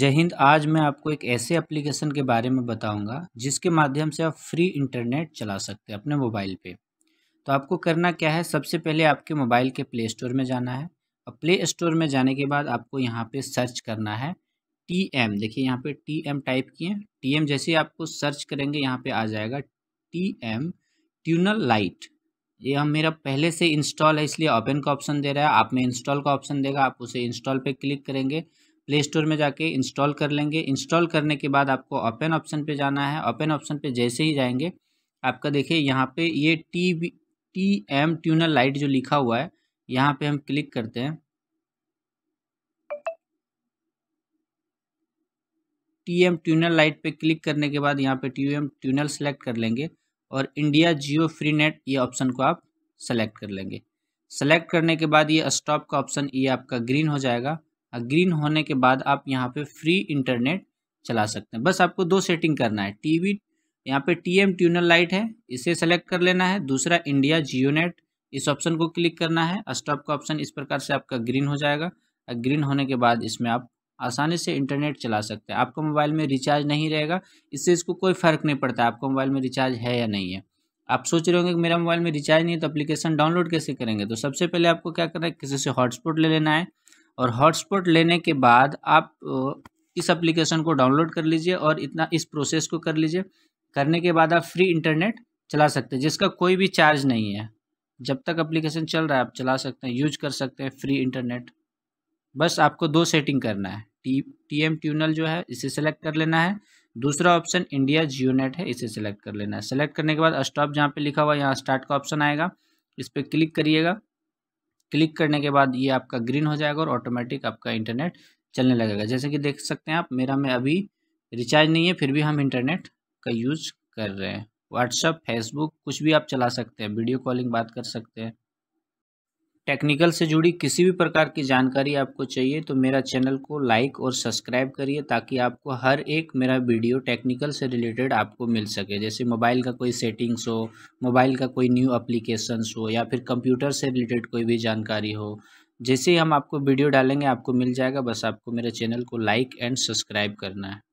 जय हिंद आज मैं आपको एक ऐसे एप्लीकेशन के बारे में बताऊंगा जिसके माध्यम से आप फ्री इंटरनेट चला सकते हैं अपने मोबाइल पे तो आपको करना क्या है सबसे पहले आपके मोबाइल के प्ले स्टोर में जाना है और प्ले स्टोर में जाने के बाद आपको यहाँ पे सर्च करना है टी एम देखिए यहाँ पे टी एम टाइप किए टी एम जैसे आपको सर्च करेंगे यहाँ पर आ जाएगा टी एम ट्यूनल लाइट हम मेरा पहले से इंस्टॉल है इसलिए ओपन का ऑप्शन दे रहा है आप में इंस्टॉल का ऑप्शन देगा आप उसे इंस्टॉल पर क्लिक करेंगे प्ले स्टोर में जाके इंस्टॉल कर लेंगे इंस्टॉल करने के बाद आपको ओपन ऑप्शन पे जाना है ओपन ऑप्शन पे जैसे ही जाएंगे आपका देखिए यहाँ पे ये T T M tuner lite जो लिखा हुआ है यहाँ पे हम क्लिक करते हैं टी एम ट्यूनल लाइट पे क्लिक करने के बाद यहाँ पे टी एम ट्यूनल सेलेक्ट कर लेंगे और इंडिया जियो फ्री नेट ये ऑप्शन को आप सेलेक्ट कर लेंगे सेलेक्ट करने के बाद ये स्टॉप का ऑप्शन ये आपका ग्रीन हो जाएगा ग्रीन होने के बाद आप यहाँ पे फ्री इंटरनेट चला सकते हैं बस आपको दो सेटिंग करना है टीवी यहाँ टी एम ट्यूनल लाइट है इसे सेलेक्ट कर लेना है दूसरा इंडिया जियो नेट इस ऑप्शन को क्लिक करना है स्टॉप का ऑप्शन इस प्रकार से आपका ग्रीन हो जाएगा ग्रीन होने के बाद इसमें आप आसानी से इंटरनेट चला सकते हैं आपको मोबाइल में रिचार्ज नहीं रहेगा इससे इसको कोई फ़र्क नहीं पड़ता आपको मोबाइल में रिचार्ज है या नहीं है आप सोच रहे होंगे कि मेरा मोबाइल में रिचार्ज नहीं है तो एप्लीकेशन डाउनलोड कैसे करेंगे तो सबसे पहले आपको क्या करना है किसी से हॉटस्पॉट ले लेना है और हॉटस्पॉट लेने के बाद आप इस एप्लीकेशन को डाउनलोड कर लीजिए और इतना इस प्रोसेस को कर लीजिए करने के बाद आप फ्री इंटरनेट चला सकते हैं जिसका कोई भी चार्ज नहीं है जब तक एप्लीकेशन चल रहा है आप चला सकते हैं यूज कर सकते हैं फ्री इंटरनेट बस आपको दो सेटिंग करना है टी टी एम ट्यूनल जो है इसे सेलेक्ट कर लेना है दूसरा ऑप्शन इंडिया जियो नेट है इसे सेलेक्ट कर लेना है सेलेक्ट करने के बाद स्टॉप जहाँ पे लिखा हुआ है यहाँ स्टार्ट का ऑप्शन आएगा इस पर क्लिक करिएगा क्लिक करने के बाद ये आपका ग्रीन हो जाएगा और ऑटोमेटिक आपका इंटरनेट चलने लगेगा जैसे कि देख सकते हैं आप मेरा में अभी रिचार्ज नहीं है फिर भी हम इंटरनेट का यूज कर रहे हैं व्हाट्सअप फेसबुक कुछ भी आप चला सकते हैं वीडियो कॉलिंग बात कर सकते हैं टेक्निकल से जुड़ी किसी भी प्रकार की जानकारी आपको चाहिए तो मेरा चैनल को लाइक और सब्सक्राइब करिए ताकि आपको हर एक मेरा वीडियो टेक्निकल से रिलेटेड आपको मिल सके जैसे मोबाइल का कोई सेटिंग्स हो मोबाइल का कोई न्यू अप्लीकेशंस हो या फिर कंप्यूटर से रिलेटेड कोई भी जानकारी हो जैसे ही हम आपको वीडियो डालेंगे आपको मिल जाएगा बस आपको मेरे चैनल को लाइक एंड सब्सक्राइब करना है